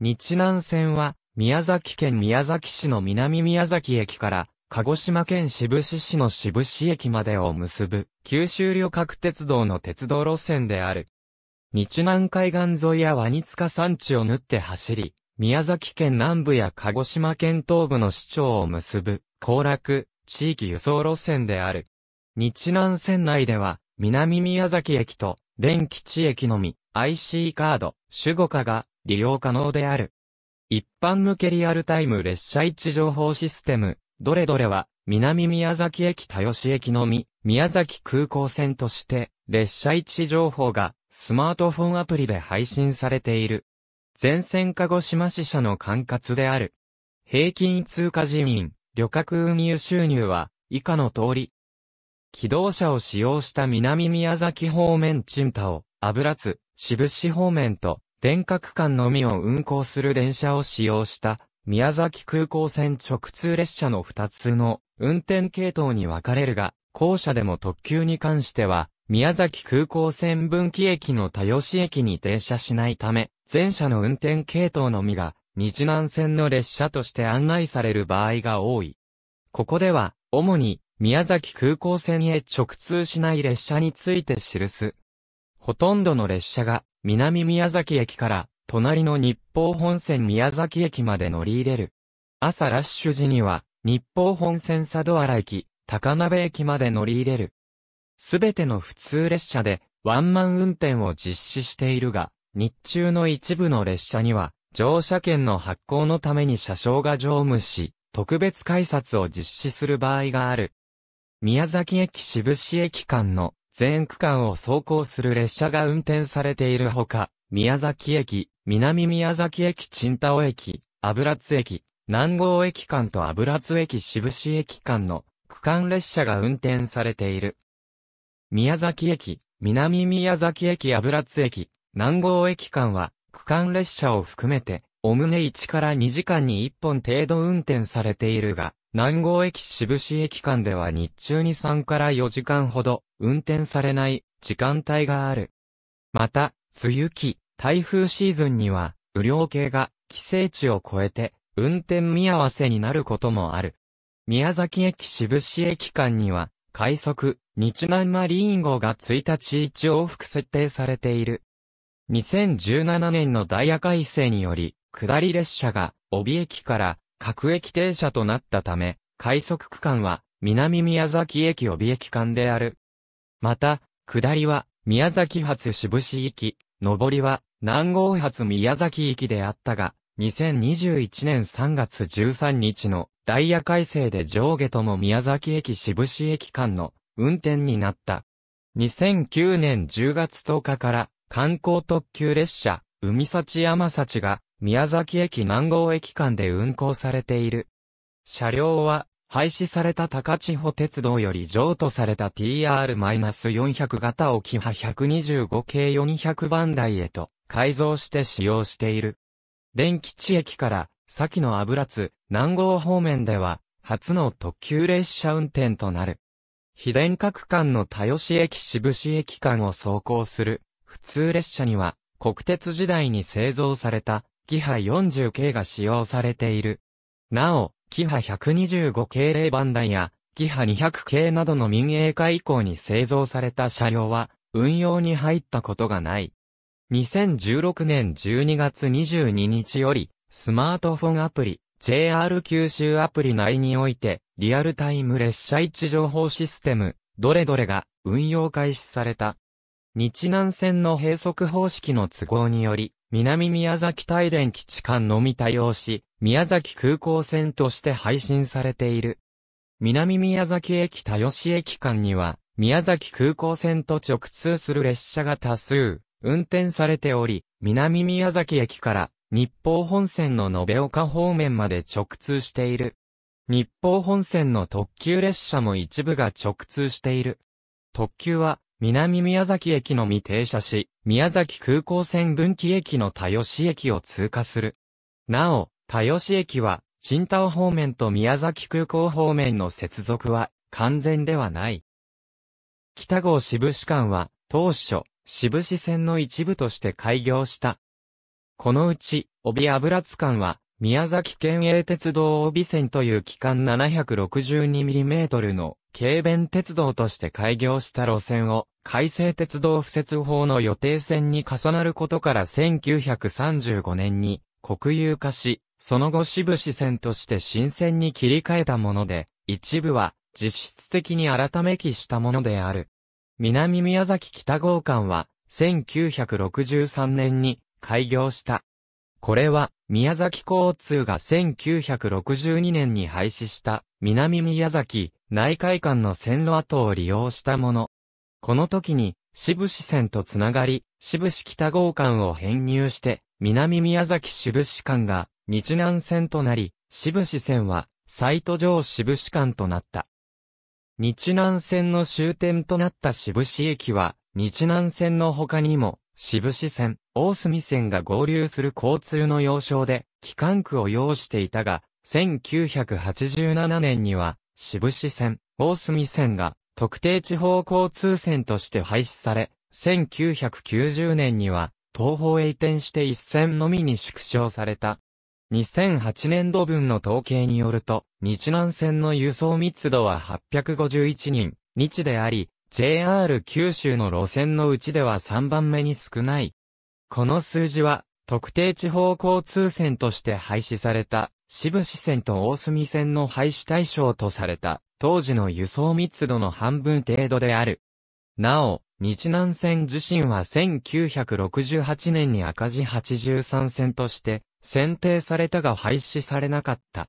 日南線は、宮崎県宮崎市の南宮崎駅から、鹿児島県志布志市の志布志駅までを結ぶ、九州旅客鉄道の鉄道路線である。日南海岸沿いやワニツカ山地を縫って走り、宮崎県南部や鹿児島県東部の市町を結ぶ、行楽、地域輸送路線である。日南線内では、南宮崎駅と、電気地駅のみ、IC カード、守護課が、利用可能である。一般向けリアルタイム列車位置情報システム、どれどれは、南宮崎駅田吉駅のみ、宮崎空港線として、列車位置情報が、スマートフォンアプリで配信されている。全線鹿児島支社の管轄である。平均通過人員、旅客運輸収入は、以下の通り。機動車を使用した南宮崎方面チンタを、油津、渋市方面と、電角間のみを運行する電車を使用した宮崎空港線直通列車の2つの運転系統に分かれるが、校舎でも特急に関しては、宮崎空港線分岐駅の多吉駅に停車しないため、前車の運転系統のみが、日南線の列車として案内される場合が多い。ここでは、主に、宮崎空港線へ直通しない列車について記す。ほとんどの列車が南宮崎駅から隣の日方本線宮崎駅まで乗り入れる。朝ラッシュ時には日方本線佐渡原駅、高鍋駅まで乗り入れる。すべての普通列車でワンマン運転を実施しているが、日中の一部の列車には乗車券の発行のために車掌が乗務し、特別改札を実施する場合がある。宮崎駅渋市駅間の全区間を走行する列車が運転されているほか、宮崎駅、南宮崎駅、陳田尾駅、油津駅、南郷駅間と油津駅渋市駅間の区間列車が運転されている。宮崎駅、南宮崎駅油津駅、南郷駅間は区間列車を含めて、おむね1から2時間に1本程度運転されているが、南郷駅渋市駅間では日中に3から4時間ほど運転されない時間帯がある。また、梅雨期、台風シーズンには雨量計が規制値を超えて運転見合わせになることもある。宮崎駅渋市駅間には快速、日南マリーン号が1日1往復設定されている。2017年のダイヤ改正により、下り列車が、帯駅から各駅停車となったため、快速区間は南宮崎駅帯駅間である。また、下りは宮崎発渋市行き、上りは南郷発宮崎行きであったが、2021年3月13日のダイヤ改正で上下とも宮崎駅渋市駅間の運転になった。2009年10月10日から観光特急列車、海幸山幸が宮崎駅南郷駅間で運行されている。車両は、廃止された高千穂鉄道より譲渡された TR-400 型沖波125系400番台へと改造して使用している。電気地駅から先の油津、南郷方面では初の特急列車運転となる。非電化区間の田吉駅渋市駅間を走行する普通列車には国鉄時代に製造されたキハ40系が使用されている。なお、キハ125系レーバンダや、キハ200系などの民営化以降に製造された車両は、運用に入ったことがない。2016年12月22日より、スマートフォンアプリ、JR 九州アプリ内において、リアルタイム列車位置情報システム、どれどれが運用開始された。日南線の閉塞方式の都合により、南宮崎大連基地間のみ対応し、宮崎空港線として配信されている。南宮崎駅田吉駅間には、宮崎空港線と直通する列車が多数、運転されており、南宮崎駅から日方本線の延岡方面まで直通している。日方本線の特急列車も一部が直通している。特急は南宮崎駅のみ停車し、宮崎空港線分岐駅の田吉駅を通過する。なお、田吉駅は、新田尾方面と宮崎空港方面の接続は、完全ではない。北郷渋士間は、当初、渋士線の一部として開業した。このうち、帯油津間は、宮崎県営鉄道帯線という期間 762mm の軽便鉄道として開業した路線を改正鉄道敷設法の予定線に重なることから1935年に国有化し、その後支部支線として新線に切り替えたもので、一部は実質的に改め期したものである。南宮崎北号間は1963年に開業した。これは、宮崎交通が1962年に廃止した、南宮崎、内海間の線路跡を利用したもの。この時に、志布志線とつながり、志布志北号間を編入して、南宮崎志布志間が、日南線となり、志布志線は、サイト上志布志間となった。日南線の終点となった志布志駅は、日南線の他にも、志布志線、大隅線が合流する交通の要衝で、機関区を要していたが、1987年には、渋市線、大隅線が特定地方交通線として廃止され、1990年には東方へ移転して一線のみに縮小された。2008年度分の統計によると、日南線の輸送密度は851人、日であり、JR 九州の路線のうちでは3番目に少ない。この数字は、特定地方交通線として廃止された、渋市線と大隅線の廃止対象とされた、当時の輸送密度の半分程度である。なお、日南線自身は1968年に赤字83線として選定されたが廃止されなかった。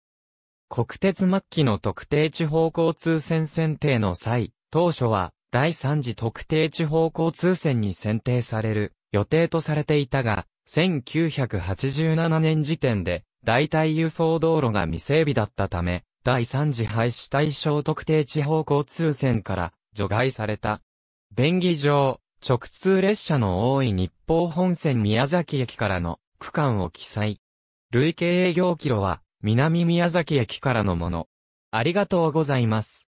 国鉄末期の特定地方交通線選定の際、当初は第3次特定地方交通線に選定される予定とされていたが、1987年時点で、代替輸送道路が未整備だったため、第3次廃止対象特定地方交通線から除外された。便宜上、直通列車の多い日方本線宮崎駅からの区間を記載。累計営業キロは南宮崎駅からのもの。ありがとうございます。